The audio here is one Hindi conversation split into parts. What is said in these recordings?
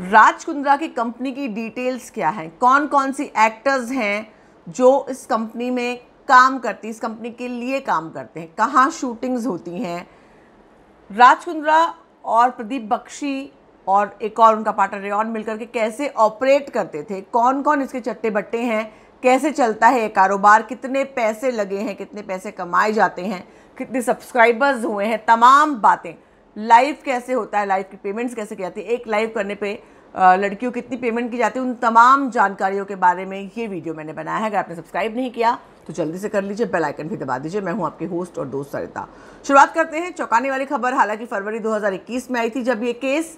राज कुंद्रा की कंपनी की डिटेल्स क्या हैं कौन कौन सी एक्टर्स हैं जो इस कंपनी में काम करती इस कंपनी के लिए काम करते हैं कहाँ शूटिंग्स होती हैं राज कुंद्रा और प्रदीप बख्शी और एक और उनका पार्टनर रेन मिलकर के कैसे ऑपरेट करते थे कौन कौन इसके चट्टे बट्टे हैं कैसे चलता है ये कारोबार कितने पैसे लगे हैं कितने पैसे कमाए जाते हैं कितने सब्सक्राइबर्स हुए हैं तमाम बातें लाइव कैसे होता है लाइव की पेमेंट्स कैसे की जाती है एक लाइव करने पे लड़कियों कितनी पेमेंट की जाती है उन तमाम जानकारियों के बारे में ये वीडियो मैंने बनाया है अगर आपने सब्सक्राइब नहीं किया तो जल्दी से कर लीजिए बेल आइकन भी दबा दीजिए मैं हूं आपके होस्ट और दोस्त सरिता शुरुआत करते हैं चौंकाने वाली खबर हालांकि फरवरी 2021 में आई थी जब ये केस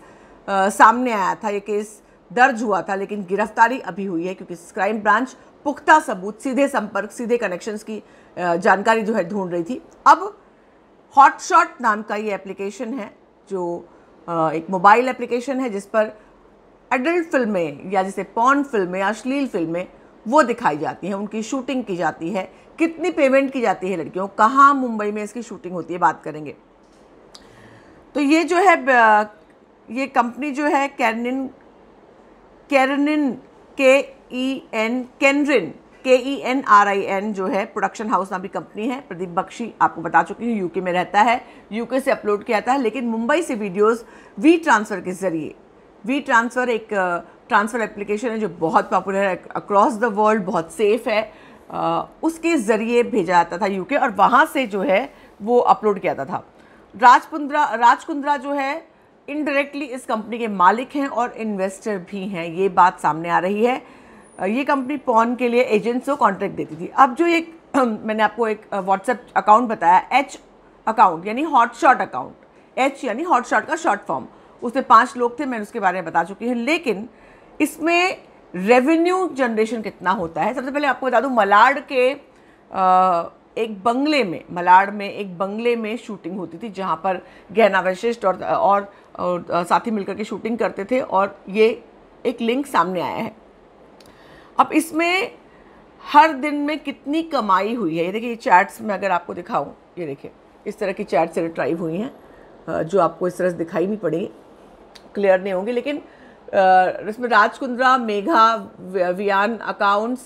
आ, सामने आया था ये केस दर्ज हुआ था लेकिन गिरफ्तारी अभी हुई है क्योंकि क्राइम ब्रांच पुख्ता सबूत सीधे संपर्क सीधे कनेक्शंस की जानकारी जो है ढूंढ रही थी अब हॉटशॉट नाम का ये एप्लीकेशन है जो एक मोबाइल एप्लीकेशन है जिस पर एडल्ट फिल्में या जैसे पॉन फिल्में अश्लील फिल्में वो दिखाई जाती हैं उनकी शूटिंग की जाती है कितनी पेमेंट की जाती है लड़कियों कहाँ मुंबई में इसकी शूटिंग होती है बात करेंगे तो ये जो है ये कंपनी जो है कैरनिन कैरनिन के ई एन कैनरिन के E N R I N जो है प्रोडक्शन हाउस नाम की कंपनी है प्रदीप बख्शी आपको बता चुकी हूँ यूके में रहता है यूके से अपलोड किया जाता है लेकिन मुंबई से वीडियोस वी ट्रांसफ़र के ज़रिए वी ट्रांसफ़र एक ट्रांसफ़र एप्लीकेशन है जो बहुत पॉपुलर है अक्रॉस द वर्ल्ड बहुत सेफ़ है उसके ज़रिए भेजा जाता था यूके और वहाँ से जो है वो अपलोड किया जाता था राजपुंद्रा राजकुंद्रा जो है इनडायरेक्टली इस कंपनी के मालिक हैं और इन्वेस्टर भी हैं ये बात सामने आ रही है ये कंपनी पॉन के लिए एजेंट्स को कॉन्ट्रैक्ट देती थी अब जो एक मैंने आपको एक व्हाट्सएप अकाउंट बताया एच अकाउंट यानी हॉट शॉट अकाउंट एच यानी हॉट शॉट का शॉर्ट फॉर्म उसमें पाँच लोग थे मैंने उसके बारे में बता चुकी हूँ लेकिन इसमें रेवेन्यू जनरेशन कितना होता है सबसे पहले आपको बता दूँ मलाड के आ, एक बंगले में मलाड में एक बंगले में शूटिंग होती थी जहाँ पर गहना वशिष्ट और, और, और साथी मिलकर के शूटिंग करते थे और ये एक लिंक सामने आया है अब इसमें हर दिन में कितनी कमाई हुई है ये देखिए ये चैट्स में अगर आपको दिखाऊं ये देखिए इस तरह की चैट्स ट्राइव हुई हैं जो आपको इस तरह से दिखाई नहीं पड़ेगी क्लियर नहीं होंगी लेकिन इसमें Raj Kundra Megha Viaan accounts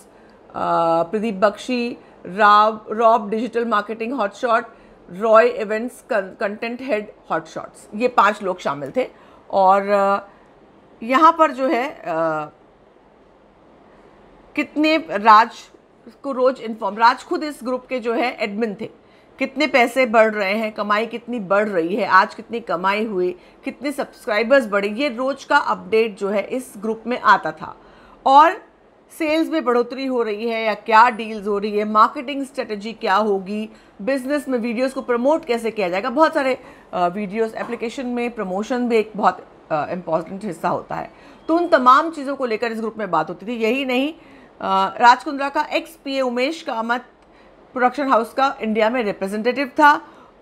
Pradeep Bakshi Rao Rob digital marketing Hotshot Roy events content head Hotshots ये पांच लोग शामिल थे और यहाँ पर जो है कितने राज को रोज इन्फॉर्म राज खुद इस ग्रुप के जो है एडमिन थे कितने पैसे बढ़ रहे हैं कमाई कितनी बढ़ रही है आज कितनी कमाई हुई कितने सब्सक्राइबर्स बढ़े ये रोज का अपडेट जो है इस ग्रुप में आता था और सेल्स में बढ़ोतरी हो रही है या क्या डील्स हो रही है मार्केटिंग स्ट्रेटजी क्या होगी बिजनेस में वीडियोस को प्रमोट कैसे किया जाएगा बहुत सारे वीडियोस एप्लीकेशन में प्रमोशन भी एक बहुत इम्पॉर्टेंट हिस्सा होता है तो उन तमाम चीज़ों को लेकर इस ग्रुप में बात होती थी यही नहीं राजकुंद्रा का ex A Umesh Kamat production house का इंडिया में रिप्रेजेंटेटिव था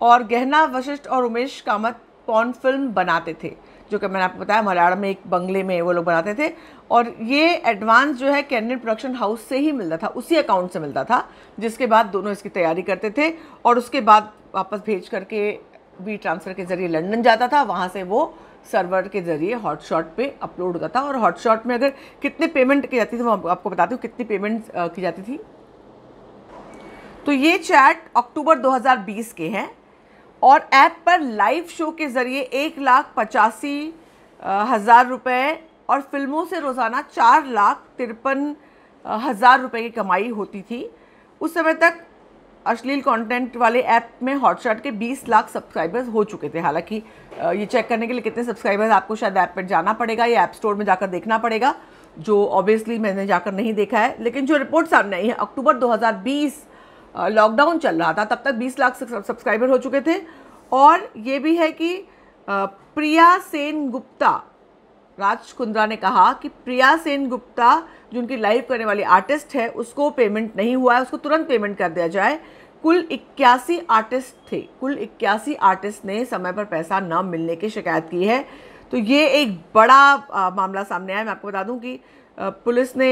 और गहना वशिष्ठ और उमेश कामत पॉन फिल्म बनाते थे जो कि मैंने आपको बताया मलयालम में एक बंगले में वो लोग बनाते थे और ये एडवांस जो है कैनियन प्रोडक्शन हाउस से ही मिलता था उसी अकाउंट से मिलता था जिसके बाद दोनों इसकी तैयारी करते थे और उसके बाद वापस भेज करके वी ट्रांसफ़र के ज़रिए लंदन जाता था वहाँ से वो सर्वर के जरिए हॉटशॉट पे अपलोड होता था और हॉटशॉट में अगर कितने पेमेंट की जाती थी वो आपको बताती हूँ कितनी पेमेंट की जाती थी तो ये चैट अक्टूबर 2020 के हैं और ऐप पर लाइव शो के ज़रिए एक लाख पचासी हज़ार रुपये और फिल्मों से रोज़ाना चार लाख तिरपन हज़ार रुपये की कमाई होती थी उस समय तक अश्लील कंटेंट वाले ऐप में हॉटशॉट के 20 लाख सब्सक्राइबर्स हो चुके थे हालांकि ये चेक करने के लिए कितने सब्सक्राइबर्स आपको शायद ऐप पर जाना पड़ेगा या ऐप स्टोर में जाकर देखना पड़ेगा जो ऑब्वियसली मैंने जाकर नहीं देखा है लेकिन जो रिपोर्ट सामने आई है अक्टूबर 2020 लॉकडाउन चल रहा था तब तक 20 लाख सब्सक्राइबर हो चुके थे और ये भी है कि प्रिया सेन गुप्ता राज कुंद्रा ने कहा कि प्रिया सेन गुप्ता जो उनकी लाइव करने वाली आर्टिस्ट है उसको पेमेंट नहीं हुआ है उसको तुरंत पेमेंट कर दिया जाए कुल इक्यासी आर्टिस्ट थे कुल इक्यासी आर्टिस्ट ने समय पर पैसा न मिलने की शिकायत की है तो ये एक बड़ा आ, मामला सामने आया मैं आपको बता दूं कि पुलिस ने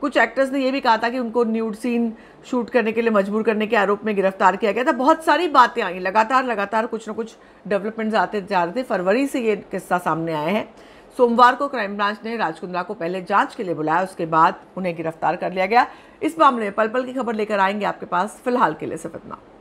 कुछ एक्टर्स ने ये भी कहा था कि उनको न्यूड सीन शूट करने के लिए मजबूर करने के आरोप में गिरफ्तार किया गया था बहुत सारी बातें आई लगातार लगातार कुछ ना कुछ डेवलपमेंट्स आते जा रहे थे फरवरी से ये किस्सा सामने आया है सोमवार को क्राइम ब्रांच ने राजकुंद्रा को पहले जांच के लिए बुलाया उसके बाद उन्हें गिरफ्तार कर लिया गया इस मामले में पल पल की खबर लेकर आएंगे आपके पास फिलहाल के लिए सिर्फ इतना